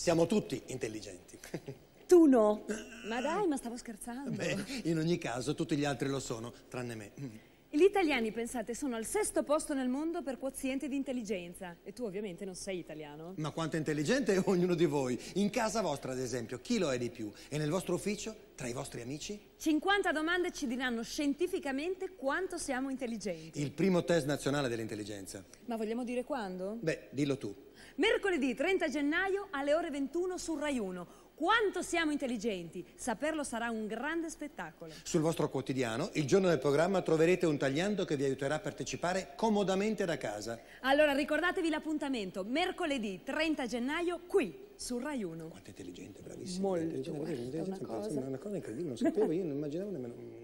Siamo tutti intelligenti. Tu no. Ma dai, ma stavo scherzando. Beh, in ogni caso tutti gli altri lo sono, tranne me. Gli italiani, pensate, sono al sesto posto nel mondo per quoziente di intelligenza. E tu ovviamente non sei italiano. Ma quanto intelligente è ognuno di voi. In casa vostra, ad esempio, chi lo è di più? E nel vostro ufficio? Tra i vostri amici? 50 domande ci diranno scientificamente quanto siamo intelligenti. Il primo test nazionale dell'intelligenza. Ma vogliamo dire quando? Beh, dillo tu. Mercoledì 30 gennaio alle ore 21 su Rai 1 quanto siamo intelligenti? Saperlo sarà un grande spettacolo. Sul vostro quotidiano, il giorno del programma, troverete un tagliando che vi aiuterà a partecipare comodamente da casa. Allora ricordatevi l'appuntamento, mercoledì 30 gennaio qui su Rai 1. Quanto intelligente, bravissima. Molto. Intelligente, guarda, intelligente, una, una cosa incredibile, non sapevo, io non immaginavo nemmeno...